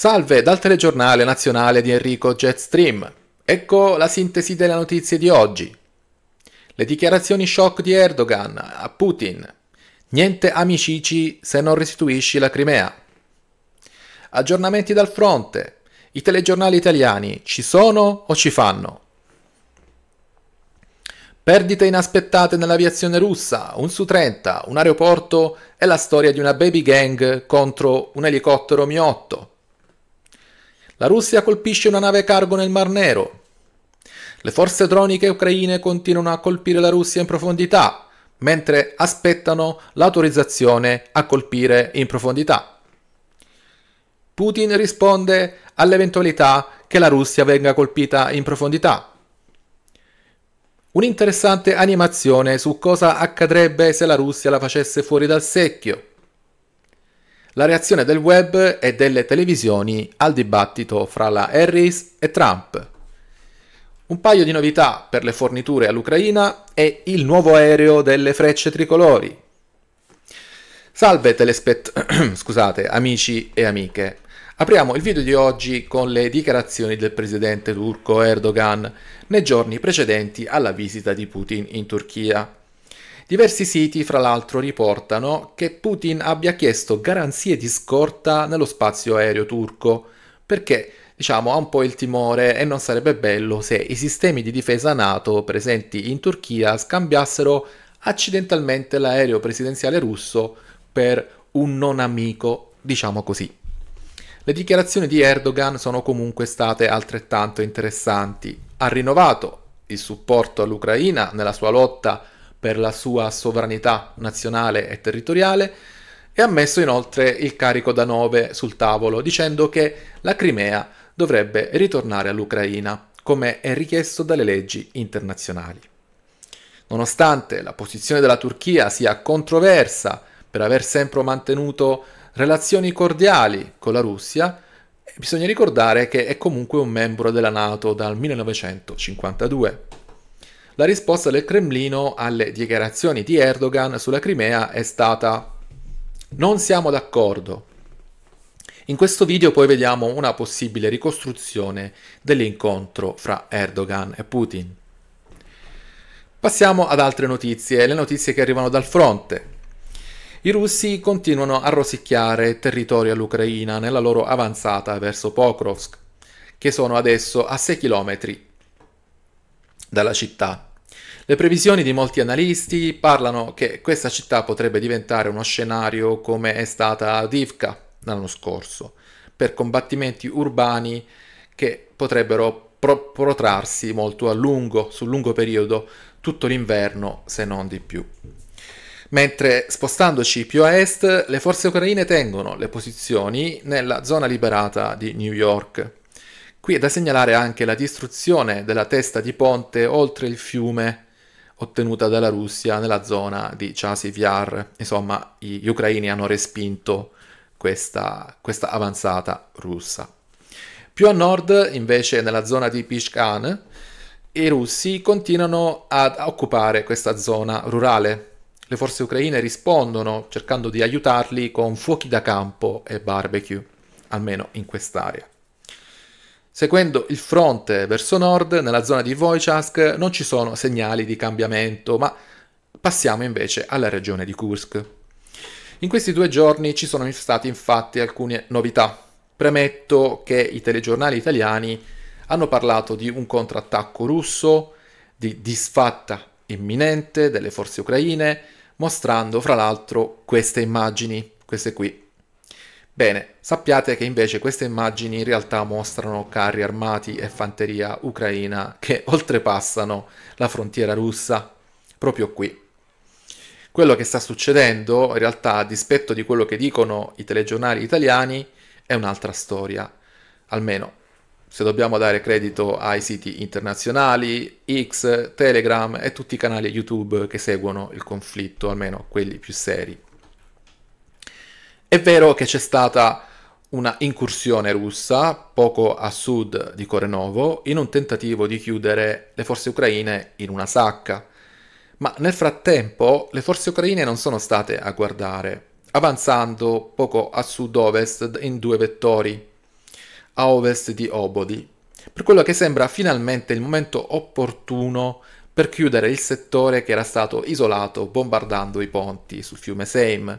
Salve dal telegiornale nazionale di Enrico Jetstream. Ecco la sintesi delle notizie di oggi. Le dichiarazioni shock di Erdogan a Putin. Niente amicici se non restituisci la Crimea. Aggiornamenti dal fronte. I telegiornali italiani ci sono o ci fanno? Perdite inaspettate nell'aviazione russa, un su 30, un aeroporto e la storia di una baby gang contro un elicottero Mi-8. La Russia colpisce una nave cargo nel Mar Nero. Le forze droniche ucraine continuano a colpire la Russia in profondità, mentre aspettano l'autorizzazione a colpire in profondità. Putin risponde all'eventualità che la Russia venga colpita in profondità. Un'interessante animazione su cosa accadrebbe se la Russia la facesse fuori dal secchio la reazione del web e delle televisioni al dibattito fra la Harris e Trump. Un paio di novità per le forniture all'Ucraina e il nuovo aereo delle frecce tricolori. Salve telespet... scusate, amici e amiche. Apriamo il video di oggi con le dichiarazioni del presidente turco Erdogan nei giorni precedenti alla visita di Putin in Turchia. Diversi siti, fra l'altro, riportano che Putin abbia chiesto garanzie di scorta nello spazio aereo turco, perché diciamo, ha un po' il timore e non sarebbe bello se i sistemi di difesa NATO presenti in Turchia scambiassero accidentalmente l'aereo presidenziale russo per un non amico, diciamo così. Le dichiarazioni di Erdogan sono comunque state altrettanto interessanti. Ha rinnovato il supporto all'Ucraina nella sua lotta per la sua sovranità nazionale e territoriale e ha messo inoltre il carico da 9 sul tavolo dicendo che la Crimea dovrebbe ritornare all'Ucraina come è richiesto dalle leggi internazionali. Nonostante la posizione della Turchia sia controversa per aver sempre mantenuto relazioni cordiali con la Russia, bisogna ricordare che è comunque un membro della Nato dal 1952. La risposta del Cremlino alle dichiarazioni di Erdogan sulla Crimea è stata non siamo d'accordo. In questo video poi vediamo una possibile ricostruzione dell'incontro fra Erdogan e Putin. Passiamo ad altre notizie, le notizie che arrivano dal fronte. I russi continuano a rosicchiare territorio all'Ucraina nella loro avanzata verso Pokrovsk, che sono adesso a 6 km dalla città. Le previsioni di molti analisti parlano che questa città potrebbe diventare uno scenario come è stata Divka l'anno scorso, per combattimenti urbani che potrebbero pro- protrarsi molto a lungo, sul lungo periodo, tutto l'inverno se non di più. Mentre spostandoci più a est, le forze ucraine tengono le posizioni nella zona liberata di New York. Qui è da segnalare anche la distruzione della testa di ponte oltre il fiume ottenuta dalla Russia nella zona di Chasiv-Yar. Insomma, gli ucraini hanno respinto questa, questa avanzata russa. Più a nord, invece, nella zona di Pishkan, i russi continuano ad occupare questa zona rurale. Le forze ucraine rispondono cercando di aiutarli con fuochi da campo e barbecue, almeno in quest'area. Seguendo il fronte verso nord, nella zona di Wojciech non ci sono segnali di cambiamento, ma passiamo invece alla regione di Kursk. In questi due giorni ci sono state infatti alcune novità. Premetto che i telegiornali italiani hanno parlato di un contrattacco russo, di disfatta imminente delle forze ucraine, mostrando fra l'altro queste immagini, queste qui. Bene, sappiate che invece queste immagini in realtà mostrano carri armati e fanteria ucraina che oltrepassano la frontiera russa, proprio qui. Quello che sta succedendo, in realtà, a dispetto di quello che dicono i telegiornali italiani, è un'altra storia. Almeno, se dobbiamo dare credito ai siti internazionali, X, Telegram e tutti i canali YouTube che seguono il conflitto, almeno quelli più seri. È vero che c'è stata una incursione russa poco a sud di Korenovo in un tentativo di chiudere le forze ucraine in una sacca. Ma nel frattempo le forze ucraine non sono state a guardare, avanzando poco a sud-ovest in due vettori, a ovest di Obodi, per quello che sembra finalmente il momento opportuno per chiudere il settore che era stato isolato bombardando i ponti sul fiume Seim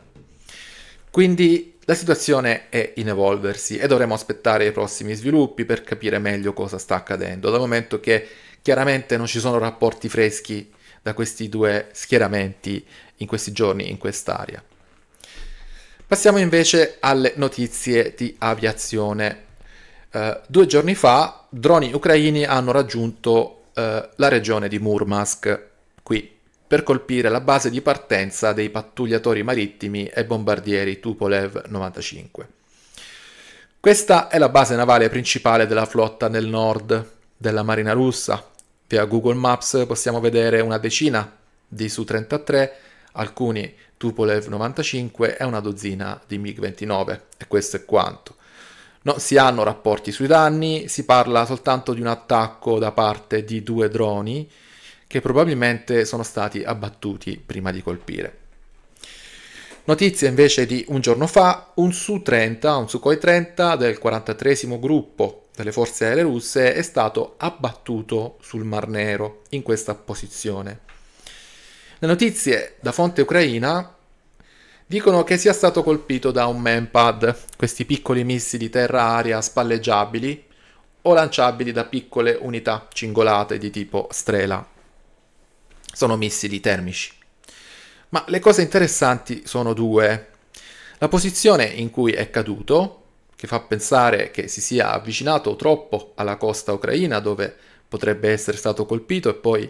quindi la situazione è in evolversi e dovremo aspettare i prossimi sviluppi per capire meglio cosa sta accadendo, dal momento che chiaramente non ci sono rapporti freschi da questi due schieramenti in questi giorni in quest'area. Passiamo invece alle notizie di aviazione. Uh, due giorni fa droni ucraini hanno raggiunto uh, la regione di Murmansk, qui per colpire la base di partenza dei pattugliatori marittimi e bombardieri Tupolev 95. Questa è la base navale principale della flotta nel nord della Marina russa. Via Google Maps possiamo vedere una decina di Su-33, alcuni Tupolev 95 e una dozzina di MiG-29 e questo è quanto. Non si hanno rapporti sui danni, si parla soltanto di un attacco da parte di due droni che probabilmente sono stati abbattuti prima di colpire. Notizia invece di un giorno fa, un Su-30, un Sukhoi 30 del 43 gruppo delle forze aeree russe è stato abbattuto sul Mar Nero in questa posizione. Le notizie da fonte ucraina dicono che sia stato colpito da un manpad, questi piccoli missili terra-aria spalleggiabili o lanciabili da piccole unità cingolate di tipo strela sono missili termici. Ma le cose interessanti sono due. La posizione in cui è caduto, che fa pensare che si sia avvicinato troppo alla costa ucraina dove potrebbe essere stato colpito e poi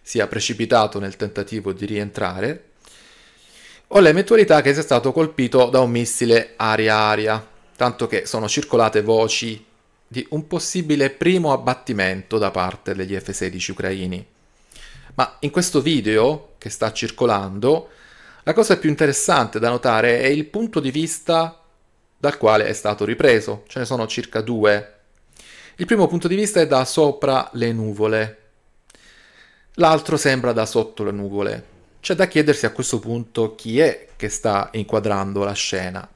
sia precipitato nel tentativo di rientrare, o l'eventualità che sia stato colpito da un missile aria-aria, tanto che sono circolate voci di un possibile primo abbattimento da parte degli F-16 ucraini. Ma in questo video che sta circolando, la cosa più interessante da notare è il punto di vista dal quale è stato ripreso. Ce ne sono circa due. Il primo punto di vista è da sopra le nuvole, l'altro sembra da sotto le nuvole. C'è da chiedersi a questo punto chi è che sta inquadrando la scena.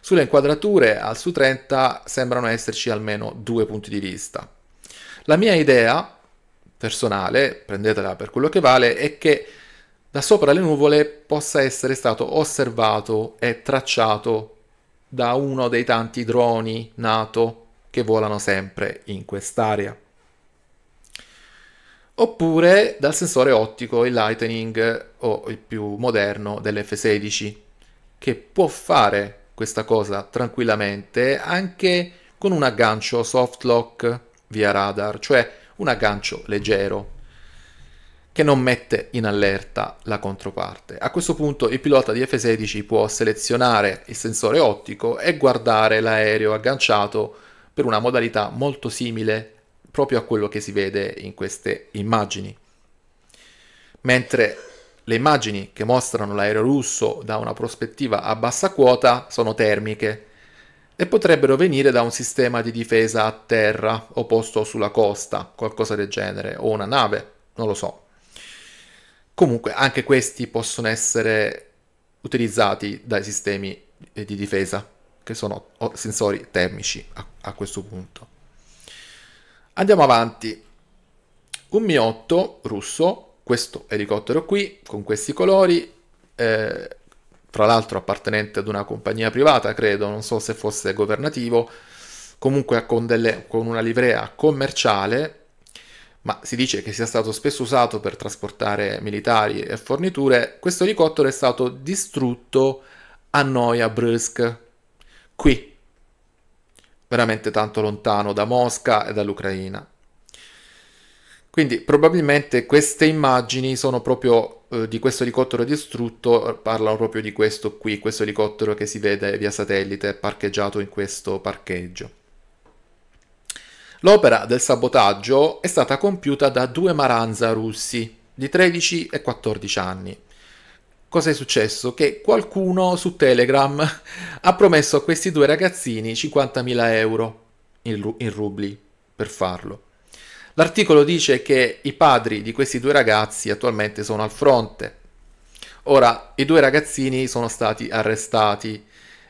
Sulle inquadrature al su 30 sembrano esserci almeno due punti di vista. La mia idea personale, prendetela per quello che vale, è che da sopra le nuvole possa essere stato osservato e tracciato da uno dei tanti droni NATO che volano sempre in quest'area. Oppure dal sensore ottico, il Lightning o il più moderno dell'F-16, che può fare questa cosa tranquillamente anche con un aggancio soft lock via radar, cioè un aggancio leggero che non mette in allerta la controparte. A questo punto il pilota di F-16 può selezionare il sensore ottico e guardare l'aereo agganciato per una modalità molto simile proprio a quello che si vede in queste immagini. Mentre le immagini che mostrano l'aereo russo da una prospettiva a bassa quota sono termiche, e potrebbero venire da un sistema di difesa a terra o posto sulla costa, qualcosa del genere, o una nave, non lo so. Comunque anche questi possono essere utilizzati dai sistemi eh, di difesa, che sono sensori termici a, a questo punto. Andiamo avanti. Un Mi-8 russo, questo elicottero qui, con questi colori, eh, fra l'altro appartenente ad una compagnia privata, credo, non so se fosse governativo, comunque con, delle, con una livrea commerciale, ma si dice che sia stato spesso usato per trasportare militari e forniture, questo elicottero è stato distrutto a Noia Brusk, qui, veramente tanto lontano da Mosca e dall'Ucraina. Quindi probabilmente queste immagini sono proprio eh, di questo elicottero distrutto eh, parlano proprio di questo qui, questo elicottero che si vede via satellite parcheggiato in questo parcheggio. L'opera del sabotaggio è stata compiuta da due maranza russi di 13 e 14 anni. Cos'è successo? Che qualcuno su Telegram ha promesso a questi due ragazzini 50.000 euro in, ru- in rubli per farlo. L'articolo dice che i padri di questi due ragazzi attualmente sono al fronte. Ora, i due ragazzini sono stati arrestati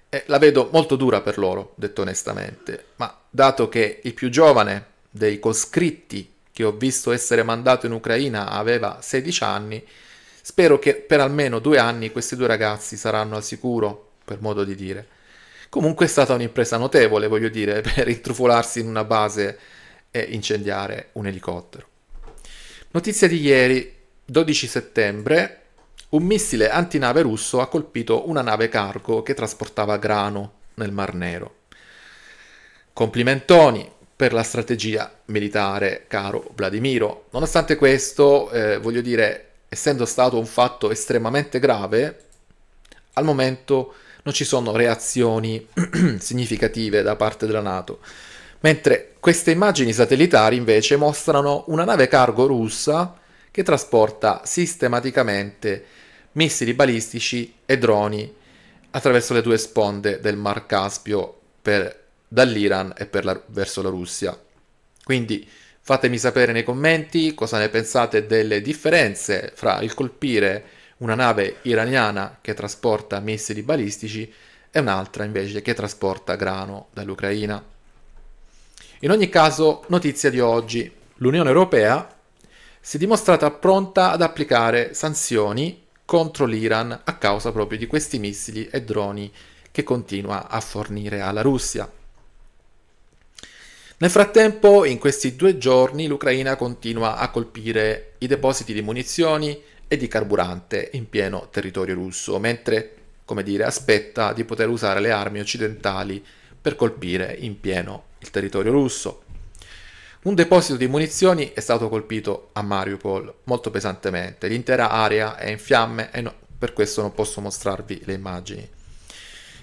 e la vedo molto dura per loro, detto onestamente, ma dato che il più giovane dei coscritti che ho visto essere mandato in Ucraina aveva 16 anni, spero che per almeno due anni questi due ragazzi saranno al sicuro, per modo di dire. Comunque è stata un'impresa notevole, voglio dire, per intrufolarsi in una base e incendiare un elicottero. Notizia di ieri, 12 settembre, un missile antinave russo ha colpito una nave cargo che trasportava grano nel Mar Nero. Complimentoni per la strategia militare, caro Vladimiro. Nonostante questo, eh, voglio dire, essendo stato un fatto estremamente grave, al momento non ci sono reazioni significative da parte della Nato. Mentre queste immagini satellitari invece mostrano una nave cargo russa che trasporta sistematicamente missili balistici e droni attraverso le due sponde del Mar Caspio per, dall'Iran e la, verso la Russia. Quindi fatemi sapere nei commenti cosa ne pensate delle differenze fra il colpire una nave iraniana che trasporta missili balistici e un'altra invece che trasporta grano dall'Ucraina. In ogni caso, notizia di oggi. L'Unione Europea si è dimostrata pronta ad applicare sanzioni contro l'Iran a causa proprio di questi missili e droni che continua a fornire alla Russia. Nel frattempo, in questi due giorni, l'Ucraina continua a colpire i depositi di munizioni e di carburante in pieno territorio russo, mentre, come dire, aspetta di poter usare le armi occidentali per colpire in pieno il territorio russo. Un deposito di munizioni è stato colpito a Mariupol molto pesantemente, l'intera area è in fiamme e no, per questo non posso mostrarvi le immagini.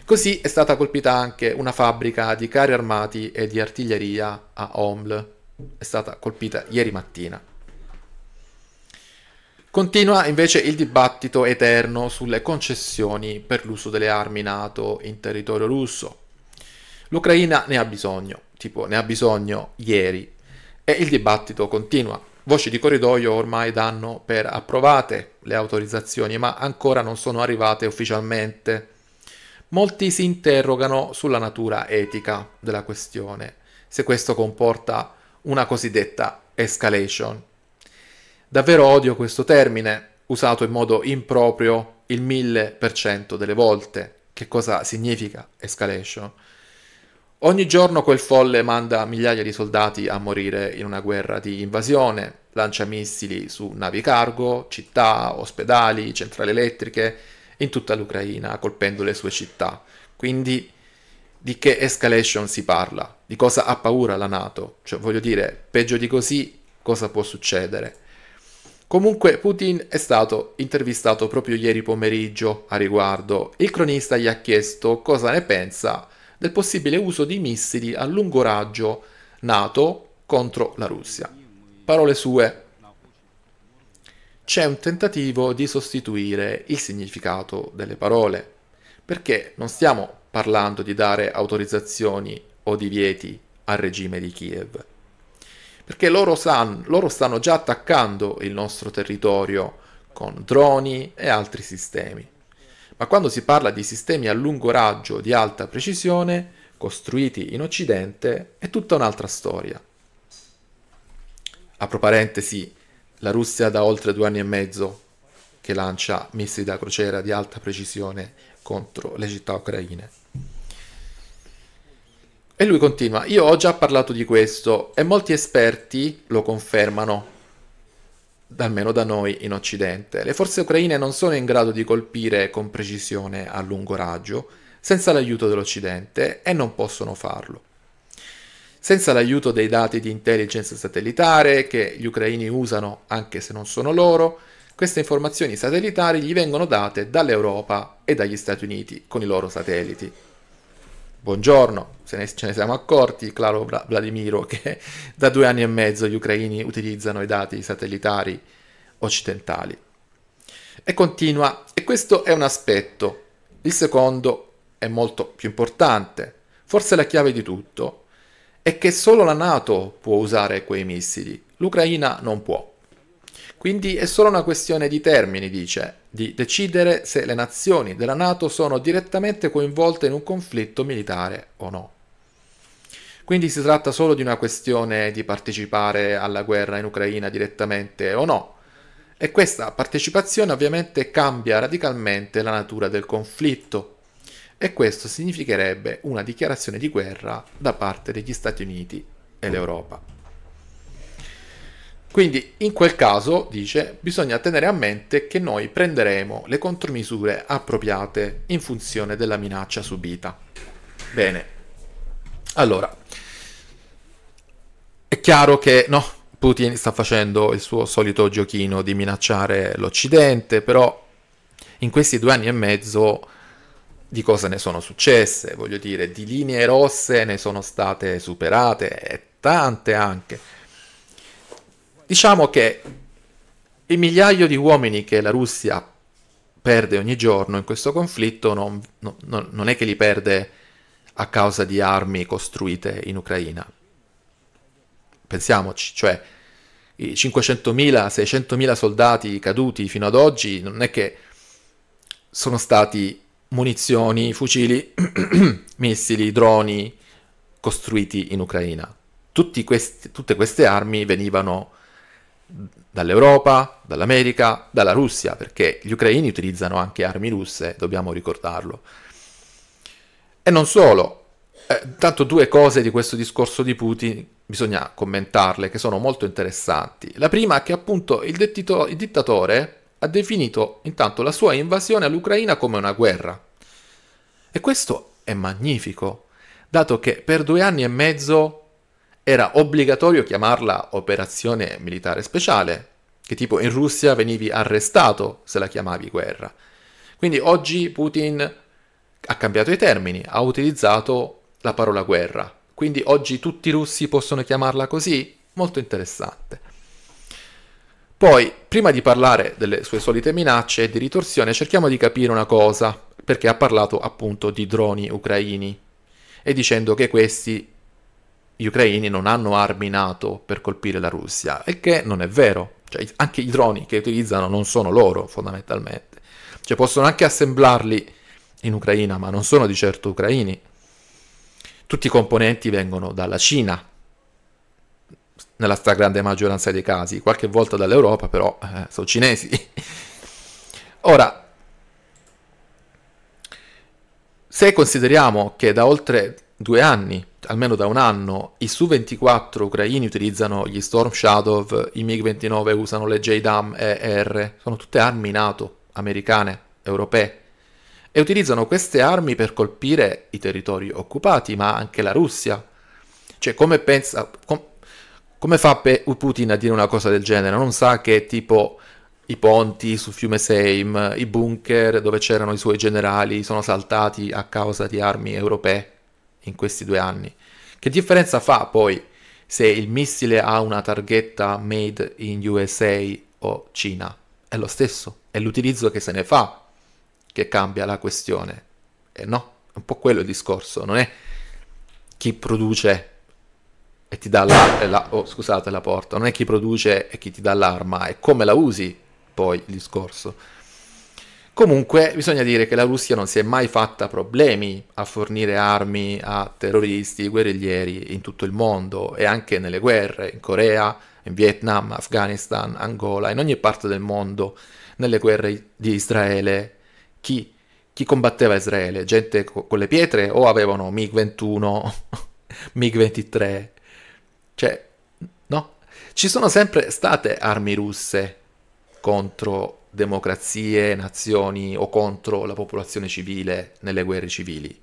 Così è stata colpita anche una fabbrica di carri armati e di artiglieria a Oml, è stata colpita ieri mattina. Continua invece il dibattito eterno sulle concessioni per l'uso delle armi NATO in territorio russo. L'Ucraina ne ha bisogno, tipo ne ha bisogno ieri e il dibattito continua. Voci di corridoio ormai danno per approvate le autorizzazioni, ma ancora non sono arrivate ufficialmente. Molti si interrogano sulla natura etica della questione, se questo comporta una cosiddetta escalation. Davvero odio questo termine, usato in modo improprio il 1000% delle volte. Che cosa significa escalation? Ogni giorno quel folle manda migliaia di soldati a morire in una guerra di invasione, lancia missili su navi cargo, città, ospedali, centrali elettriche, in tutta l'Ucraina, colpendo le sue città. Quindi di che escalation si parla? Di cosa ha paura la Nato? Cioè, voglio dire, peggio di così cosa può succedere? Comunque Putin è stato intervistato proprio ieri pomeriggio a riguardo. Il cronista gli ha chiesto cosa ne pensa del possibile uso di missili a lungo raggio NATO contro la Russia. Parole sue. C'è un tentativo di sostituire il significato delle parole, perché non stiamo parlando di dare autorizzazioni o divieti al regime di Kiev, perché loro, san, loro stanno già attaccando il nostro territorio con droni e altri sistemi ma quando si parla di sistemi a lungo raggio di alta precisione, costruiti in Occidente, è tutta un'altra storia. Apro parentesi, la Russia da oltre due anni e mezzo che lancia missili da crociera di alta precisione contro le città ucraine. E lui continua, io ho già parlato di questo e molti esperti lo confermano, almeno da noi in Occidente. Le forze ucraine non sono in grado di colpire con precisione a lungo raggio senza l'aiuto dell'Occidente e non possono farlo. Senza l'aiuto dei dati di intelligence satellitare che gli ucraini usano anche se non sono loro, queste informazioni satellitari gli vengono date dall'Europa e dagli Stati Uniti con i loro satelliti. Buongiorno, ce ne siamo accorti, Claro Vladimiro, che da due anni e mezzo gli ucraini utilizzano i dati satellitari occidentali. E continua, e questo è un aspetto. Il secondo è molto più importante, forse la chiave di tutto, è che solo la Nato può usare quei missili, l'Ucraina non può. Quindi è solo una questione di termini, dice, di decidere se le nazioni della Nato sono direttamente coinvolte in un conflitto militare o no. Quindi si tratta solo di una questione di partecipare alla guerra in Ucraina direttamente o no. E questa partecipazione ovviamente cambia radicalmente la natura del conflitto. E questo significherebbe una dichiarazione di guerra da parte degli Stati Uniti e l'Europa. Quindi in quel caso, dice, bisogna tenere a mente che noi prenderemo le contromisure appropriate in funzione della minaccia subita. Bene, allora, è chiaro che no, Putin sta facendo il suo solito giochino di minacciare l'Occidente, però in questi due anni e mezzo di cose ne sono successe, voglio dire, di linee rosse ne sono state superate e eh, tante anche diciamo che il migliaio di uomini che la Russia perde ogni giorno in questo conflitto non, non, non è che li perde a causa di armi costruite in Ucraina. Pensiamoci, cioè i 500.000, 600.000 soldati caduti fino ad oggi non è che sono stati munizioni, fucili, missili, droni costruiti in Ucraina. Questi, tutte queste armi venivano dall'Europa, dall'America, dalla Russia, perché gli ucraini utilizzano anche armi russe, dobbiamo ricordarlo. E non solo, eh, tanto due cose di questo discorso di Putin bisogna commentarle, che sono molto interessanti. La prima è che appunto il, dettito- il dittatore ha definito intanto la sua invasione all'Ucraina come una guerra. E questo è magnifico, dato che per due anni e mezzo era obbligatorio chiamarla operazione militare speciale, che tipo in Russia venivi arrestato se la chiamavi guerra. Quindi oggi Putin ha cambiato i termini, ha utilizzato la parola guerra. Quindi oggi tutti i russi possono chiamarla così? Molto interessante. Poi, prima di parlare delle sue solite minacce e di ritorsione, cerchiamo di capire una cosa, perché ha parlato appunto di droni ucraini e dicendo che questi gli ucraini non hanno armi NATO per colpire la Russia, il che non è vero, cioè, anche i droni che utilizzano non sono loro fondamentalmente, cioè possono anche assemblarli in Ucraina, ma non sono di certo ucraini. Tutti i componenti vengono dalla Cina, nella stragrande maggioranza dei casi, qualche volta dall'Europa, però eh, sono cinesi. Ora, se consideriamo che da oltre due anni, almeno da un anno, i Su-24 ucraini utilizzano gli Storm Shadow, i MiG-29 usano le JDAM e R, sono tutte armi NATO, americane, europee, e utilizzano queste armi per colpire i territori occupati, ma anche la Russia. Cioè, come pensa... Com- come fa Pe- Putin a dire una cosa del genere? Non sa che tipo i ponti sul fiume Seim, i bunker dove c'erano i suoi generali sono saltati a causa di armi europee in questi due anni. Che differenza fa poi se il missile ha una targhetta made in USA o Cina? È lo stesso, è l'utilizzo che se ne fa che cambia la questione. E no, è un po' quello il discorso, non è chi produce e ti dà la, la oh, scusate la porta, non è chi produce e chi ti dà l'arma, è come la usi poi il discorso. Comunque bisogna dire che la Russia non si è mai fatta problemi a fornire armi a terroristi, guerriglieri in tutto il mondo e anche nelle guerre in Corea, in Vietnam, Afghanistan, Angola, in ogni parte del mondo, nelle guerre di Israele. Chi, chi combatteva Israele? Gente co- con le pietre o avevano MiG-21, MiG-23? Cioè, no? Ci sono sempre state armi russe contro Israele democrazie, nazioni o contro la popolazione civile nelle guerre civili.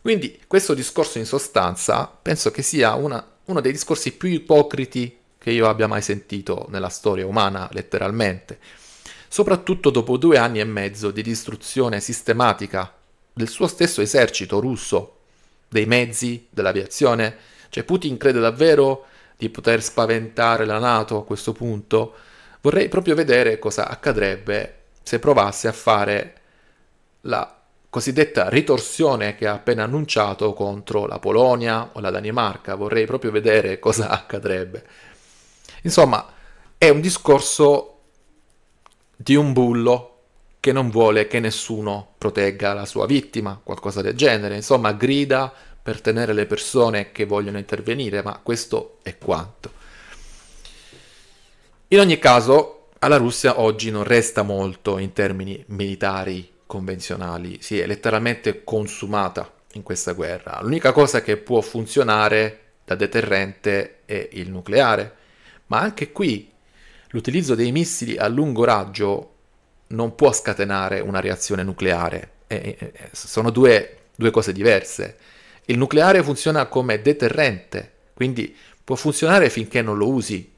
Quindi questo discorso in sostanza penso che sia una, uno dei discorsi più ipocriti che io abbia mai sentito nella storia umana, letteralmente, soprattutto dopo due anni e mezzo di distruzione sistematica del suo stesso esercito russo, dei mezzi, dell'aviazione. Cioè Putin crede davvero di poter spaventare la Nato a questo punto? Vorrei proprio vedere cosa accadrebbe se provasse a fare la cosiddetta ritorsione che ha appena annunciato contro la Polonia o la Danimarca. Vorrei proprio vedere cosa accadrebbe. Insomma, è un discorso di un bullo che non vuole che nessuno protegga la sua vittima, qualcosa del genere. Insomma, grida per tenere le persone che vogliono intervenire, ma questo è quanto. In ogni caso, alla Russia oggi non resta molto in termini militari convenzionali, si è letteralmente consumata in questa guerra. L'unica cosa che può funzionare da deterrente è il nucleare, ma anche qui l'utilizzo dei missili a lungo raggio non può scatenare una reazione nucleare, eh, eh, eh sono due, due cose diverse. Il nucleare funziona come deterrente, quindi può funzionare finché non lo usi,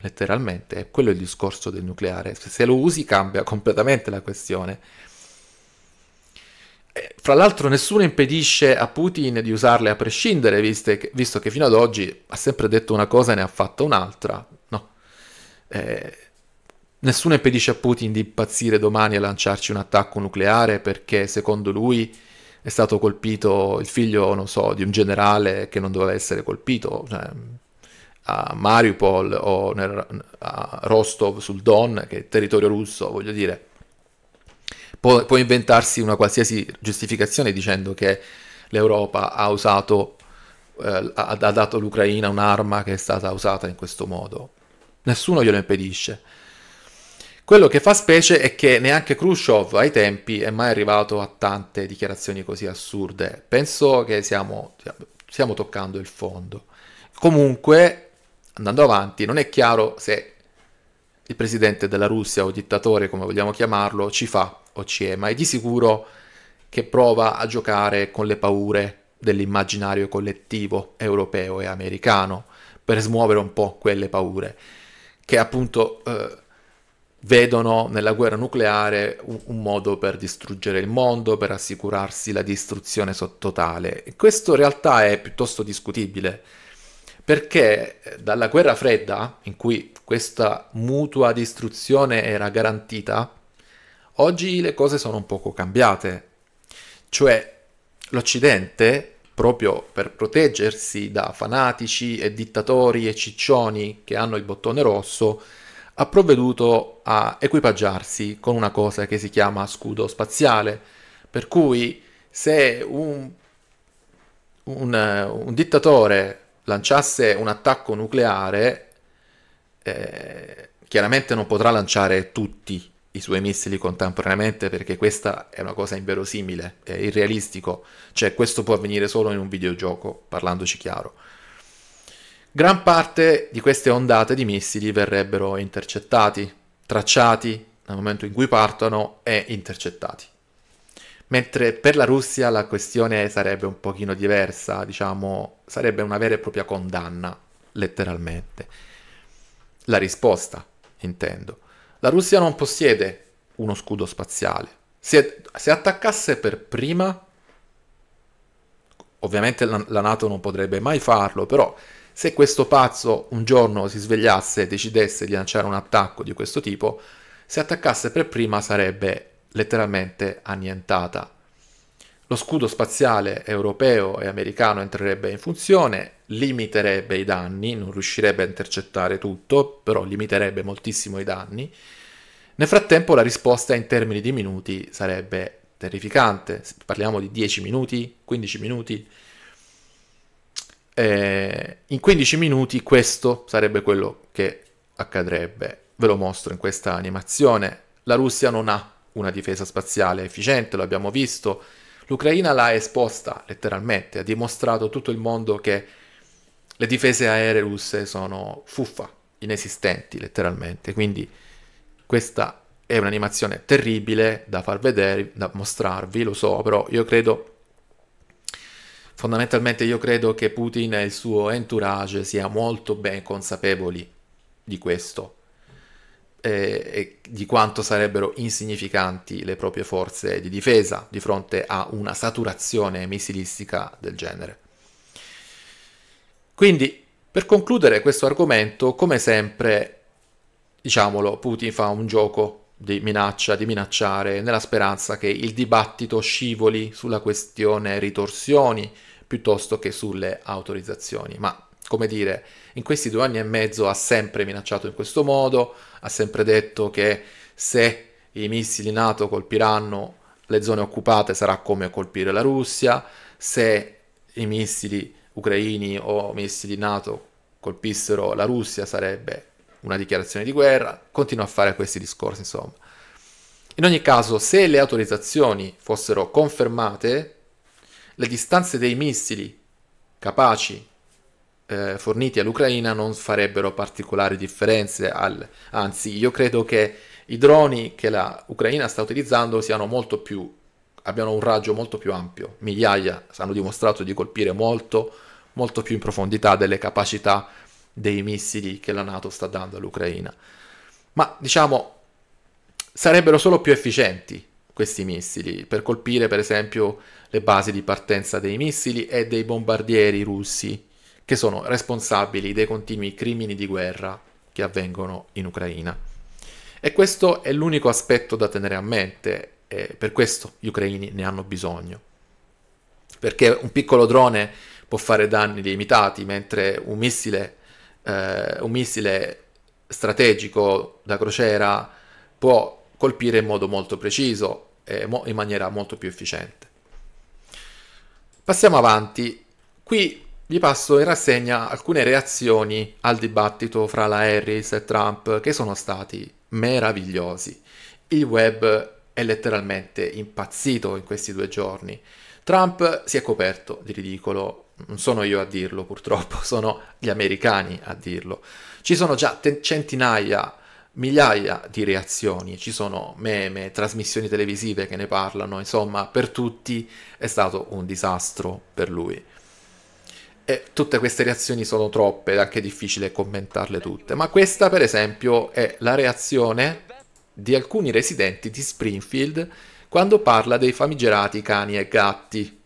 letteralmente, e quello è il discorso del nucleare, se lo usi cambia completamente la questione. Eh, fra l'altro nessuno impedisce a Putin di usarle a prescindere, che, visto che fino ad oggi ha sempre detto una cosa e ne ha fatta un'altra. No. Eh, nessuno impedisce a Putin di impazzire domani a lanciarci un attacco nucleare perché secondo lui è stato colpito il figlio, non so, di un generale che non doveva essere colpito. Cioè, a Mariupol o nel, a Rostov sul Don, che è territorio russo, voglio dire, può, può inventarsi una qualsiasi giustificazione dicendo che l'Europa ha usato eh, ha dato all'Ucraina un'arma che è stata usata in questo modo. Nessuno glielo impedisce. Quello che fa specie è che neanche Khrushchev ai tempi è mai arrivato a tante dichiarazioni così assurde. Penso che siamo, stiamo toccando il fondo. Comunque andando avanti, non è chiaro se il presidente della Russia o dittatore, come vogliamo chiamarlo, ci fa o ci è, ma è di sicuro che prova a giocare con le paure dell'immaginario collettivo europeo e americano per smuovere un po' quelle paure che appunto eh, vedono nella guerra nucleare un, un, modo per distruggere il mondo, per assicurarsi la distruzione totale. Questo in realtà è piuttosto discutibile perché eh, dalla guerra fredda, in cui questa mutua distruzione era garantita, oggi le cose sono un poco cambiate. Cioè l'Occidente, proprio per proteggersi da fanatici e dittatori e ciccioni che hanno il bottone rosso, ha provveduto a equipaggiarsi con una cosa che si chiama scudo spaziale, per cui se un, un, eh, un dittatore lanciasse un attacco nucleare, eh, chiaramente non potrà lanciare tutti i suoi missili contemporaneamente perché questa è una cosa inverosimile, è irrealistico, cioè questo può avvenire solo in un videogioco, parlandoci chiaro. Gran parte di queste ondate di missili verrebbero intercettati, tracciati nel momento in cui partono e intercettati. Mentre per la Russia la questione sarebbe un pochino diversa, diciamo, sarebbe una vera e propria condanna, letteralmente. La risposta, intendo. La Russia non possiede uno scudo spaziale. Se, se attaccasse per prima, ovviamente la, la Nato non potrebbe mai farlo, però se questo pazzo un giorno si svegliasse e decidesse di lanciare un attacco di questo tipo, se attaccasse per prima sarebbe letteralmente annientata. Lo scudo spaziale europeo e americano entrerebbe in funzione, limiterebbe i danni, non riuscirebbe a intercettare tutto, però limiterebbe moltissimo i danni. Nel frattempo la risposta in termini di minuti sarebbe terrificante, parliamo di 10 minuti, 15 minuti. Eh, in 15 minuti questo sarebbe quello che accadrebbe. Ve lo mostro in questa animazione. La Russia non ha una difesa spaziale efficiente, lo abbiamo visto. L'Ucraina l'ha esposta letteralmente, ha dimostrato a tutto il mondo che le difese aeree russe sono fuffa, inesistenti letteralmente. Quindi questa è un'animazione terribile da far vedere, da mostrarvi, lo so, però io credo fondamentalmente io credo che Putin e il suo entourage siano molto ben consapevoli di questo eh, di quanto sarebbero insignificanti le proprie forze di difesa di fronte a una saturazione missilistica del genere. Quindi, per concludere questo argomento, come sempre, diciamolo, Putin fa un gioco di minaccia, di minacciare, nella speranza che il dibattito scivoli sulla questione ritorsioni piuttosto che sulle autorizzazioni. Ma, come dire, in questi due anni e mezzo ha sempre minacciato in questo modo, ha sempre detto che se i missili NATO colpiranno le zone occupate sarà come colpire la Russia, se i missili ucraini o missili NATO colpissero la Russia sarebbe una dichiarazione di guerra, continua a fare questi discorsi insomma. In ogni caso, se le autorizzazioni fossero confermate, le distanze dei missili capaci eh, forniti all'Ucraina non farebbero particolari differenze, al... anzi io credo che i droni che l'Ucraina sta utilizzando siano molto più, abbiano un raggio molto più ampio, migliaia hanno dimostrato di colpire molto, molto più in profondità delle capacità dei missili che la Nato sta dando all'Ucraina. Ma diciamo, sarebbero solo più efficienti questi missili per colpire per esempio le basi di partenza dei missili e dei bombardieri russi che sono responsabili dei continui crimini di guerra che avvengono in Ucraina. E questo è l'unico aspetto da tenere a mente e per questo gli ucraini ne hanno bisogno. Perché un piccolo drone può fare danni limitati, mentre un missile, eh, un missile strategico da crociera può colpire in modo molto preciso e mo- in maniera molto più efficiente. Passiamo avanti. Qui vi passo in rassegna alcune reazioni al dibattito fra la Harris e Trump che sono stati meravigliosi. Il web è letteralmente impazzito in questi due giorni. Trump si è coperto di ridicolo, non sono io a dirlo purtroppo, sono gli americani a dirlo. Ci sono già te- centinaia, migliaia di reazioni, ci sono meme, trasmissioni televisive che ne parlano, insomma per tutti è stato un disastro per lui. E tutte queste reazioni sono troppe, è anche difficile commentarle tutte. Ma questa, per esempio, è la reazione di alcuni residenti di Springfield quando parla dei famigerati cani e gatti.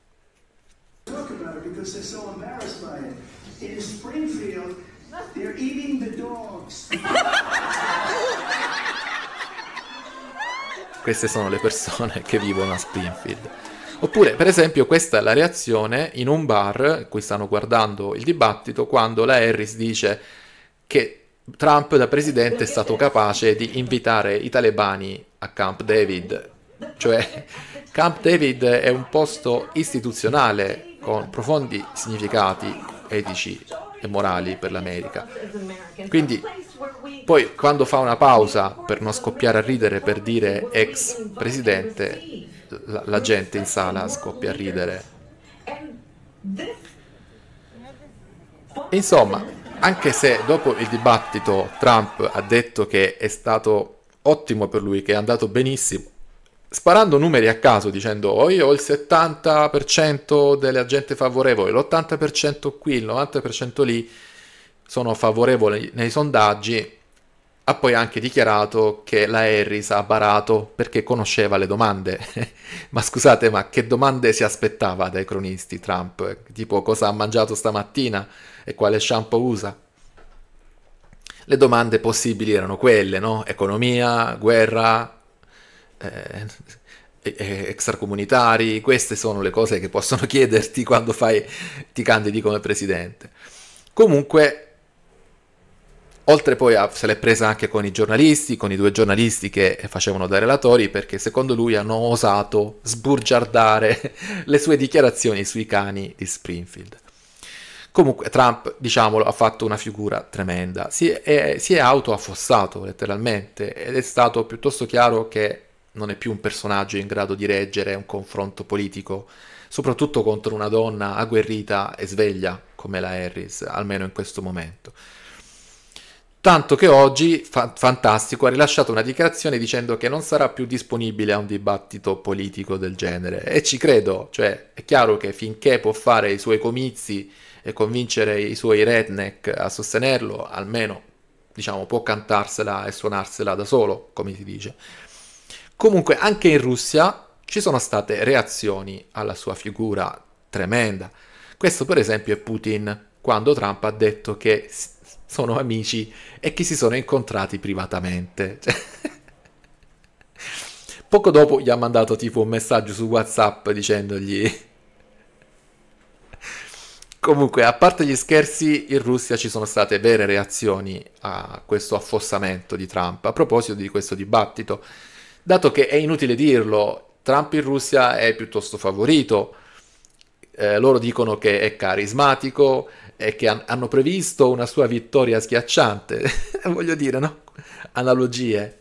Queste sono le persone che vivono a Springfield. Oppure, per esempio, questa è la reazione in un bar, qui stanno guardando il dibattito, quando la Harris dice che Trump da presidente è stato capace di invitare i talebani a Camp David, cioè Camp David è un posto istituzionale con profondi significati etici e morali per l'America. Quindi poi quando fa una pausa per non scoppiare a ridere per dire ex presidente la, la gente in sala scoppia a ridere. Insomma, anche se dopo il dibattito Trump ha detto che è stato ottimo per lui, che è andato benissimo, sparando numeri a caso dicendo oh, io ho il 70% della gente favorevole, l'80% qui, il 90% lì, sono favorevoli nei sondaggi, ha poi anche dichiarato che la Harris ha barato perché conosceva le domande. ma scusate, ma che domande si aspettava dai cronisti Trump? Tipo cosa ha mangiato stamattina e quale shampoo usa? Le domande possibili erano quelle, no? Economia, guerra, eh, extracomunitari, queste sono le cose che possono chiederti quando fai, ti candidi come presidente. Comunque Oltre poi a, se l'è presa anche con i giornalisti, con i due giornalisti che facevano da relatori, perché secondo lui hanno osato sburgiardare le sue dichiarazioni sui cani di Springfield. Comunque Trump, diciamolo, ha fatto una figura tremenda, si è, si è autoaffossato letteralmente ed è stato piuttosto chiaro che non è più un personaggio in grado di reggere un confronto politico, soprattutto contro una donna agguerrita e sveglia come la Harris, almeno in questo momento. Tanto che oggi, fa- fantastico, ha rilasciato una dichiarazione dicendo che non sarà più disponibile a un dibattito politico del genere. E ci credo, cioè è chiaro che finché può fare i suoi comizi e convincere i suoi redneck a sostenerlo, almeno diciamo può cantarsela e suonarsela da solo, come si dice. Comunque anche in Russia ci sono state reazioni alla sua figura tremenda. Questo per esempio è Putin, quando Trump ha detto che sono amici e che si sono incontrati privatamente. Cioè... Poco dopo gli ha mandato tipo un messaggio su WhatsApp dicendogli Comunque, a parte gli scherzi, in Russia ci sono state vere reazioni a questo affossamento di Trump. A proposito di questo dibattito, dato che è inutile dirlo, Trump in Russia è piuttosto favorito, eh, loro dicono che è carismatico, e che han- hanno previsto una sua vittoria schiacciante. Voglio dire, no? Analogie.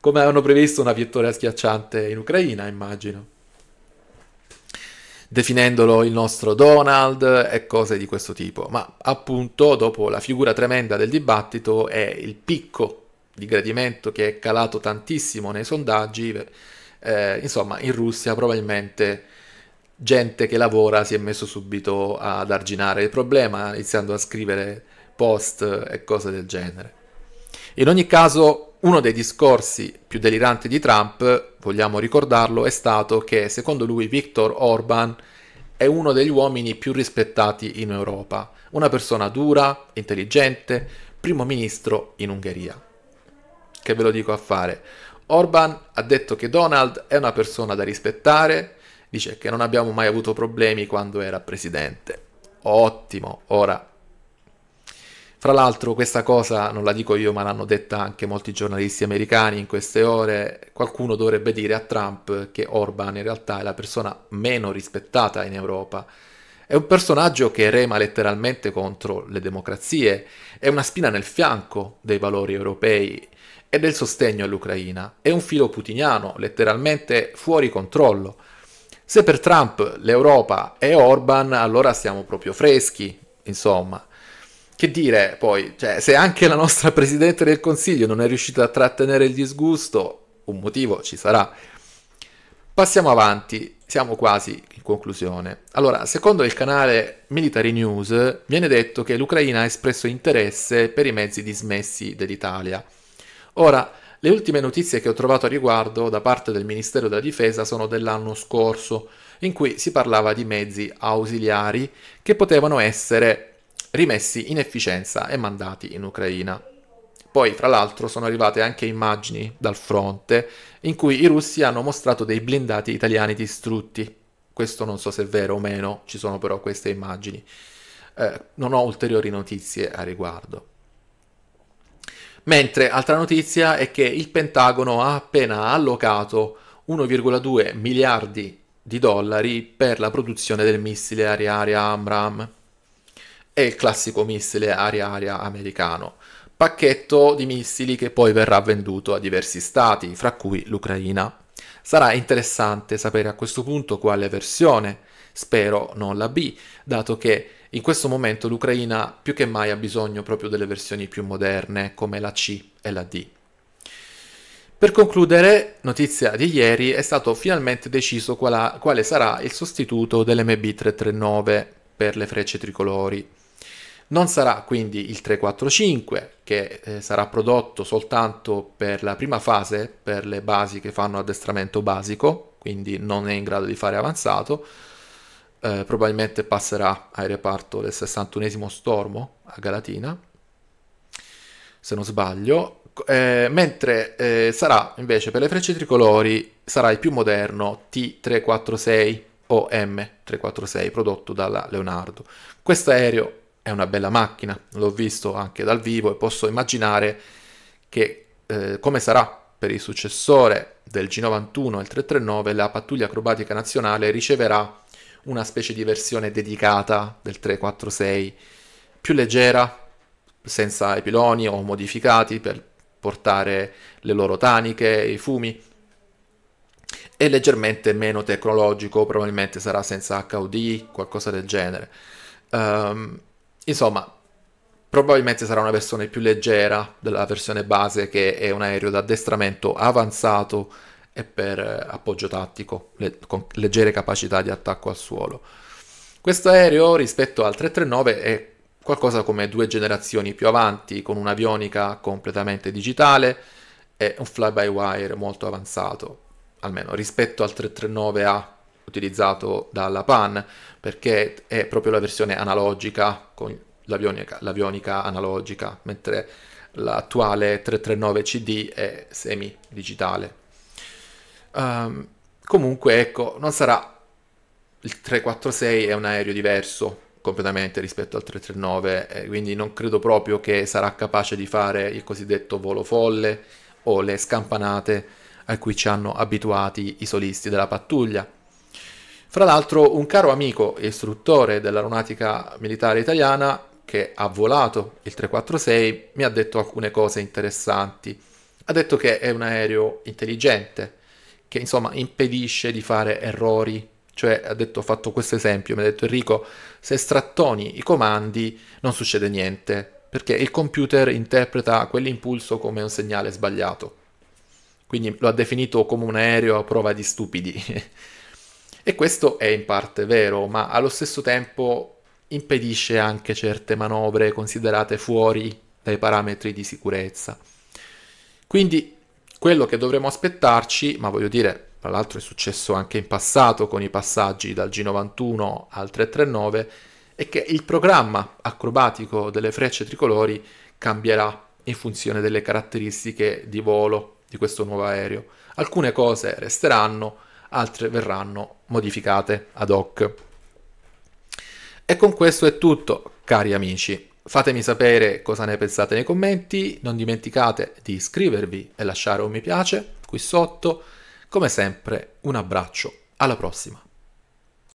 Come hanno previsto una vittoria schiacciante in Ucraina, immagino. Definendolo il nostro Donald e cose di questo tipo. Ma appunto, dopo la figura tremenda del dibattito e il picco di gradimento che è calato tantissimo nei sondaggi, eh, insomma, in Russia probabilmente gente che lavora si è messo subito ad arginare il problema iniziando a scrivere post e cose del genere. In ogni caso, uno dei discorsi più deliranti di Trump, vogliamo ricordarlo, è stato che secondo lui Viktor Orban è uno degli uomini più rispettati in Europa, una persona dura, intelligente, primo ministro in Ungheria. Che ve lo dico a fare. Orban ha detto che Donald è una persona da rispettare, Dice che non abbiamo mai avuto problemi quando era presidente. Ottimo, ora. Fra l'altro questa cosa non la dico io ma l'hanno detta anche molti giornalisti americani in queste ore, qualcuno dovrebbe dire a Trump che Orban in realtà è la persona meno rispettata in Europa. È un personaggio che rema letteralmente contro le democrazie, è una spina nel fianco dei valori europei e del sostegno all'Ucraina, è un filo putiniano, letteralmente fuori controllo. Se per Trump l'Europa è Orban, allora siamo proprio freschi, insomma. Che dire poi, cioè, se anche la nostra Presidente del Consiglio non è riuscita a trattenere il disgusto, un motivo ci sarà. Passiamo avanti, siamo quasi in conclusione. Allora, secondo il canale Military News, viene detto che l'Ucraina ha espresso interesse per i mezzi dismessi dell'Italia. Ora, le ultime notizie che ho trovato a riguardo da parte del Ministero della Difesa sono dell'anno scorso, in cui si parlava di mezzi ausiliari che potevano essere rimessi in efficienza e mandati in Ucraina. Poi, fra l'altro, sono arrivate anche immagini dal fronte in cui i russi hanno mostrato dei blindati italiani distrutti. Questo non so se è vero o meno, ci sono però queste immagini. Eh, non ho ulteriori notizie a riguardo. Mentre altra notizia è che il Pentagono ha appena allocato 1,2 miliardi di dollari per la produzione del missile aria-aria Amram. È il classico missile aria-aria americano, pacchetto di missili che poi verrà venduto a diversi stati, fra cui l'Ucraina. Sarà interessante sapere a questo punto quale versione spero non la B, dato che in questo momento l'Ucraina più che mai ha bisogno proprio delle versioni più moderne come la C e la D. Per concludere, notizia di ieri, è stato finalmente deciso quala, quale sarà il sostituto dell'MB339 per le frecce tricolori. Non sarà quindi il 345 che eh, sarà prodotto soltanto per la prima fase, per le basi che fanno addestramento basico, quindi non è in grado di fare avanzato, eh, probabilmente passerà ai reparto del 61 stormo a Galatina, se non sbaglio, eh, mentre eh, sarà invece per le frecce tricolori sarà il più moderno T346 o M346 prodotto dalla Leonardo. Questo aereo è una bella macchina, l'ho visto anche dal vivo e posso immaginare che eh, come sarà per il successore del G91 e il 339 la pattuglia acrobatica nazionale riceverà una specie di versione dedicata del 346, più leggera, senza i piloni o modificati per portare le loro taniche, e i fumi, e leggermente meno tecnologico, probabilmente sarà senza HUD, qualcosa del genere. Um, insomma, probabilmente sarà una versione più leggera della versione base che è un aereo d'addestramento avanzato e per eh, appoggio tattico, le, con leggere capacità di attacco al suolo. Questo aereo rispetto al 339 è qualcosa come due generazioni più avanti, con un'avionica completamente digitale e un fly-by-wire molto avanzato, almeno rispetto al 339A utilizzato dalla PAN, perché è proprio la versione analogica con l'avionica, l'avionica analogica, mentre l'attuale 339CD è semi-digitale. Um, comunque, ecco, non sarà il 346 è un aereo diverso completamente rispetto al 339, eh, quindi non credo proprio che sarà capace di fare il cosiddetto volo folle o le scampanate a cui ci hanno abituati i solisti della pattuglia. Fra l'altro un caro amico e istruttore dell'aeronautica militare italiana che ha volato il 346 mi ha detto alcune cose interessanti. Ha detto che è un aereo intelligente, che insomma impedisce di fare errori. Cioè, ha, detto, ha fatto questo esempio, mi ha detto Enrico, se strattoni i comandi non succede niente, perché il computer interpreta quell'impulso come un segnale sbagliato. Quindi lo ha definito come un aereo a prova di stupidi. e questo è in parte vero, ma allo stesso tempo impedisce anche certe manovre considerate fuori dai parametri di sicurezza. Quindi quello che dovremo aspettarci, ma voglio dire, tra l'altro è successo anche in passato con i passaggi dal G91 al 339, è che il programma acrobatico delle frecce tricolori cambierà in funzione delle caratteristiche di volo di questo nuovo aereo. Alcune cose resteranno, altre verranno modificate ad hoc. E con questo è tutto, cari amici. Fatemi sapere cosa ne pensate nei commenti, non dimenticate di iscrivervi e lasciare un mi piace qui sotto. Come sempre un abbraccio, alla prossima!